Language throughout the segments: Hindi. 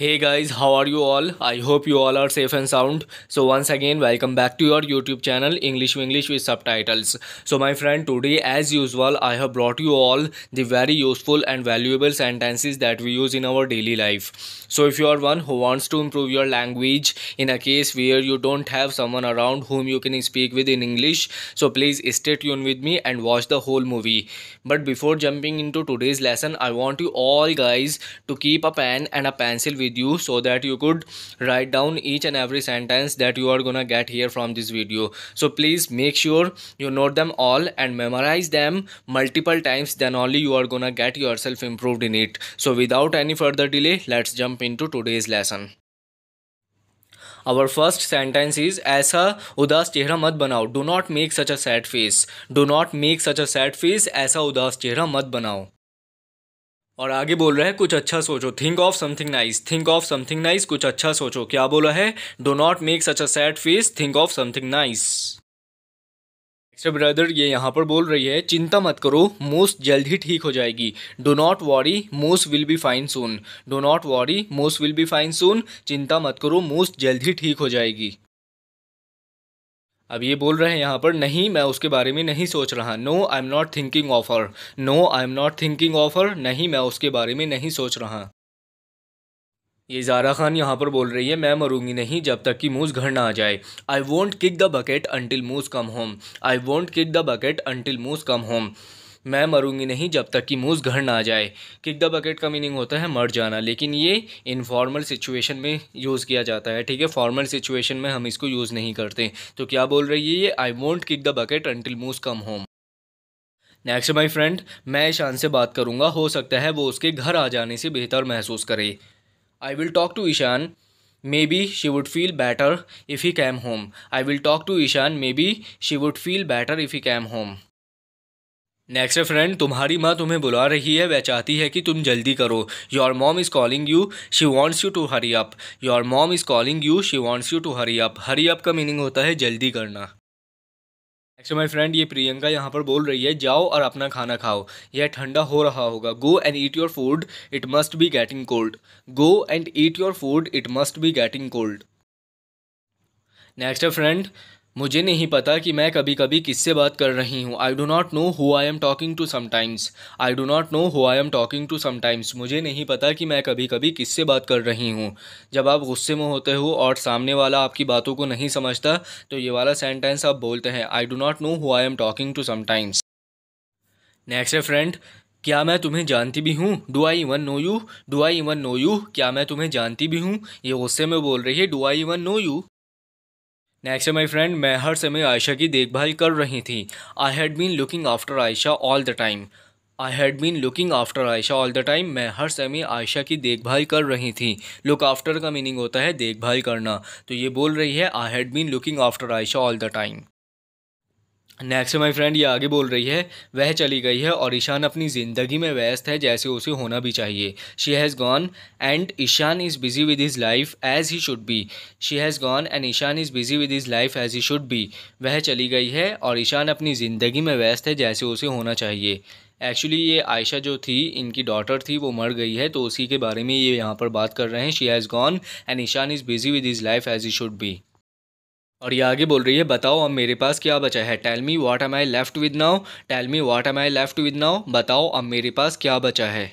hey guys how are you all i hope you all are safe and sound so once again welcome back to your youtube channel english to english with subtitles so my friend today as usual i have brought you all the very useful and valuable sentences that we use in our daily life so if you are one who wants to improve your language in a case where you don't have someone around whom you can speak with in english so please stay tuned with me and watch the whole movie but before jumping into today's lesson i want you all guys to keep a pen and a pencil with with you so that you could write down each and every sentence that you are gonna get here from this video so please make sure you note them all and memorize them multiple times then only you are gonna get yourself improved in it so without any further delay let's jump into today's lesson our first sentence is ऐसा उदास चेहरा मत बनाओ Do not make such a sad face. Do not make such a sad face. ऐसा उदास चेहरा मत बनाओ और आगे बोल रहा है कुछ अच्छा सोचो think of something nice think of something nice कुछ अच्छा सोचो क्या बोला है do not make such a sad face think of something nice next brother ये यहाँ पर बोल रही है चिंता मत करो मोस्ट जल्द ही ठीक हो जाएगी do not worry most will be fine soon do not worry most will be fine soon चिंता मत करो मोस्ट जल्द ही ठीक हो जाएगी अब ये बोल रहे हैं यहाँ पर नहीं मैं उसके बारे में नहीं सोच रहा no I am not thinking of her no I am not thinking of her नहीं मैं उसके बारे में नहीं सोच रहा ये जारा खान यहाँ पर बोल रही है मैं मरूंगी नहीं जब तक कि मूज घर ना आ जाए I want kick the bucket until Moose come home I want kick the bucket until Moose come home मैं मरूंगी नहीं जब तक कि मूस घर ना जाए किक द बकेट का मीनिंग होता है मर जाना लेकिन ये इनफॉर्मल सिचुएशन में यूज़ किया जाता है ठीक है फॉर्मल सिचुएशन में हम इसको यूज़ नहीं करते तो क्या बोल रही है ये I want kick the bucket until Moose come home next my friend मैं ईशान से बात करूँगा हो सकता है वो उसके घर आ जाने से बेहतर महसूस करे I will talk to Ishaan maybe she would feel better if he came home I will talk to Ishaan maybe she would feel better if he came home next है फ्रेंड तुम्हारी माँ तुम्हें बुला रही है वह चाहती है कि तुम जल्दी करो your mom is calling you she wants you to hurry up your mom is calling you she wants you to hurry up hurry up का मीनिंग होता है जल्दी करना नेक्स्ट माई फ्रेंड ये प्रियंका यहाँ पर बोल रही है जाओ और अपना खाना खाओ यह ठंडा हो रहा होगा go and eat your food it must be getting cold go and eat your food it must be getting cold next है फ्रेंड मुझे नहीं पता कि मैं कभी कभी किससे बात कर रही हूँ I do not know who I am talking to sometimes I do not know who I am talking to sometimes मुझे नहीं पता कि मैं कभी कभी किससे बात कर रही हूँ जब आप गुस्से में होते हो और सामने वाला आपकी बातों को नहीं समझता तो ये वाला सेंटेंस आप बोलते हैं I do not know who I am talking to sometimes next है फ्रेंड क्या मैं तुम्हें जानती भी हूँ do I even know you do I even know you क्या मैं तुम्हें जानती भी हूँ ये गुस्से में बोल रही है do I even know you next my friend मैं हर समय आयशा की देखभाल कर रही थी I had been looking after Ayesha all the time I had been looking after Ayesha all the time मैं हर समय आयशा की देखभाल कर रही थी लुक आफ्टर का मीनिंग होता है देखभाल करना तो ये बोल रही है I had been looking after Ayesha all the time next my friend ये आगे बोल रही है वह चली गई है और ईशान अपनी ज़िंदगी में व्यस्त है जैसे उसे होना भी चाहिए she has gone and Ishaan is busy with his life as he should be she has gone and Ishaan is busy with his life as he should be वह चली गई है और ईशान अपनी ज़िंदगी में व्यस्त है जैसे उसे होना चाहिए एक्चुअली ये आयशा जो थी इनकी डॉटर थी वो मर गई है तो उसी के बारे में ये यहाँ पर बात कर रहे हैं she has gone and Ishaan is busy with his life as he should be और ये आगे बोल रही है बताओ अब मेरे पास क्या बचा है tell me what am I left with now tell me what am I left with now बताओ अब मेरे पास क्या बचा है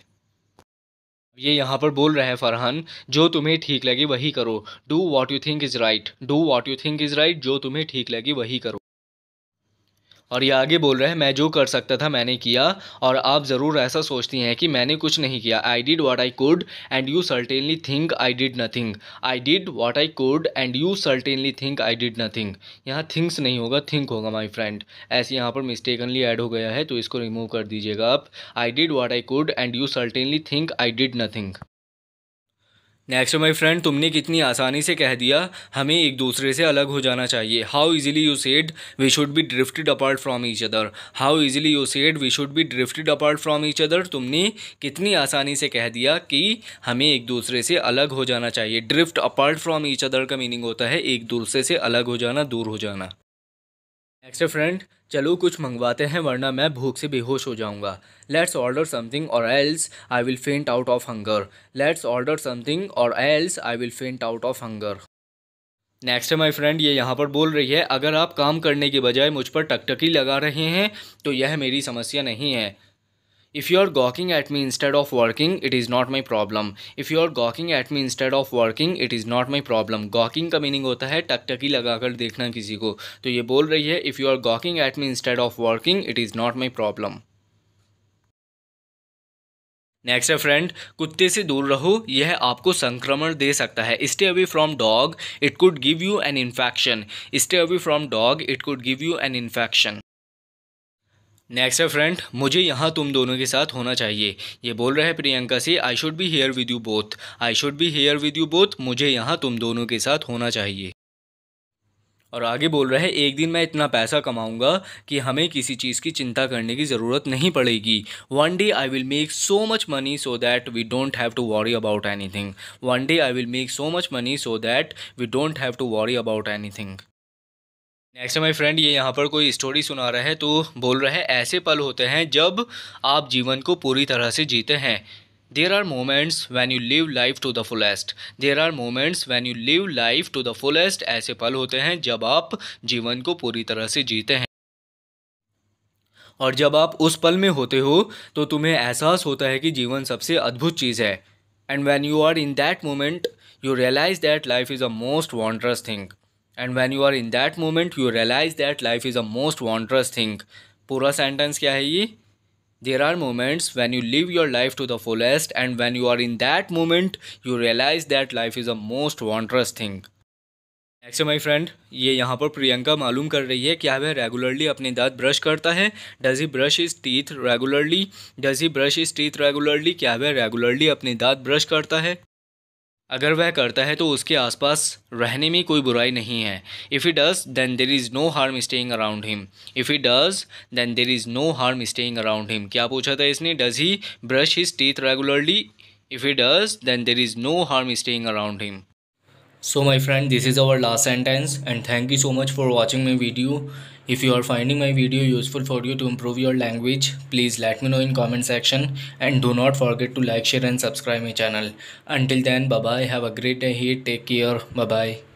ये यहाँ पर बोल रहा है फरहान जो तुम्हें ठीक लगे वही करो do what you think is right do what you think is right जो तुम्हें ठीक लगे वही करो और ये आगे बोल रहे हैं मैं जो कर सकता था मैंने किया और आप ज़रूर ऐसा सोचती हैं कि मैंने कुछ नहीं किया I did what I could and you certainly think I did nothing I did what I could and you certainly think I did nothing यहाँ थिंग्स नहीं होगा थिंक होगा माई फ्रेंड ऐसे यहाँ पर मिस्टेकनली ऐड हो गया है तो इसको रिमूव कर दीजिएगा आप I did what I could and you certainly think I did nothing next my friend तुमने कितनी आसानी से कह दिया हमें एक दूसरे से अलग हो जाना चाहिए how easily you said we should be drifted apart from each other how easily you said we should be drifted apart from each other तुमने कितनी आसानी से कह दिया कि हमें एक दूसरे से अलग हो जाना चाहिए drift apart from each other का मीनिंग होता है एक दूसरे से अलग हो जाना दूर हो जाना नेक्स्ट फ्रेंड चलो कुछ मंगवाते हैं वरना मैं भूख से बेहोश हो जाऊंगा let's order something or else I will faint out of hunger let's order something or else I will faint out of hunger next है माई फ्रेंड ये यहाँ पर बोल रही है अगर आप काम करने के बजाय मुझ पर टकटकी लगा रहे हैं तो यह मेरी समस्या नहीं है If you are gawking at me instead of working, it is not my problem. If you are gawking at me instead of working, it is not my problem. Gawking का मीनिंग होता है टकटकी लगाकर देखना किसी को तो ये बोल रही है if you are gawking at me instead of working it is not my problem next है फ्रेंड कुत्ते से दूर रहो यह आपको संक्रमण दे सकता है stay away from dog it could give you an infection stay away from dog it could give you an infection next है फ्रेंड मुझे यहाँ तुम दोनों के साथ होना चाहिए ये बोल रहा है प्रियंका से I should be here with you both I should be here with you both मुझे यहाँ तुम दोनों के साथ होना चाहिए और आगे बोल रहा है एक दिन मैं इतना पैसा कमाऊंगा कि हमें किसी चीज़ की चिंता करने की ज़रूरत नहीं पड़ेगी one day I will make so much money so that we don't have to worry about anything one day I will make so much money so that we don't have to worry about anything next my friend ये यहाँ पर कोई स्टोरी सुना रहा है तो बोल रहे हैं ऐसे पल होते हैं जब आप जीवन को पूरी तरह से जीते हैं there are moments when you live life to the fullest there are moments when you live life to the fullest ऐसे पल होते हैं जब आप जीवन को पूरी तरह से जीते हैं और जब आप उस पल में होते हो तो तुम्हें एहसास होता है कि जीवन सबसे अद्भुत चीज़ है and when you are in that moment you realise that life is a most wondrous thing and when you are in that moment you realise that life is a most wondrous thing पूरा सेंटेंस क्या है ये there are moments when you live your life to the fullest and when you are in that moment you realise that life is a most wondrous thing next my friend ये यहाँ पर प्रियंका मालूम कर रही है क्या वह रेगुलरली अपने दांत ब्रश करता है does he brush his teeth regularly does he brush his teeth regularly क्या वह रेगुलरली अपने दांत ब्रश करता है अगर वह करता है तो उसके आसपास रहने में कोई बुराई नहीं है if he does then there is no harm staying around him if he does then there is no harm staying around him क्या पूछा था इसने does he brush his teeth regularly if he does then there is no harm staying around him So my friend this is our last sentence and thank you so much for watching my video. If you are finding my video useful for you to improve your language, please let me know in comment section and do not forget to like, share and subscribe my channel. Until then, bye-bye. Have a great day here. Take care. Bye-bye.